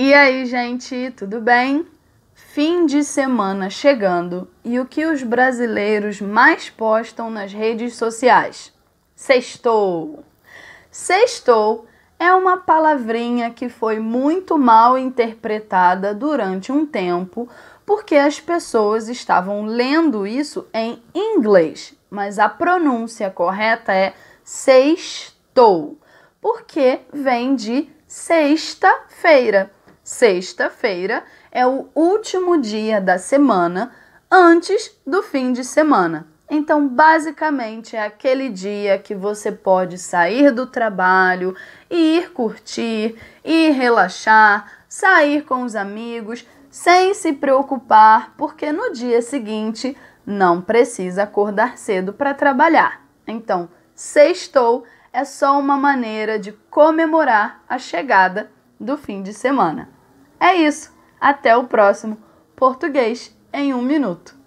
E aí, gente, tudo bem? Fim de semana chegando e o que os brasileiros mais postam nas redes sociais? Sextou. Sextou é uma palavrinha que foi muito mal interpretada durante um tempo, porque as pessoas estavam lendo isso em inglês, mas a pronúncia correta é sextou, porque vem de sexta-feira. Sexta-feira é o último dia da semana antes do fim de semana. Então, basicamente, é aquele dia que você pode sair do trabalho, ir curtir, ir relaxar, sair com os amigos, sem se preocupar, porque no dia seguinte não precisa acordar cedo para trabalhar. Então, sextou é só uma maneira de comemorar a chegada do fim de semana. É isso. Até o próximo Português em um Minuto.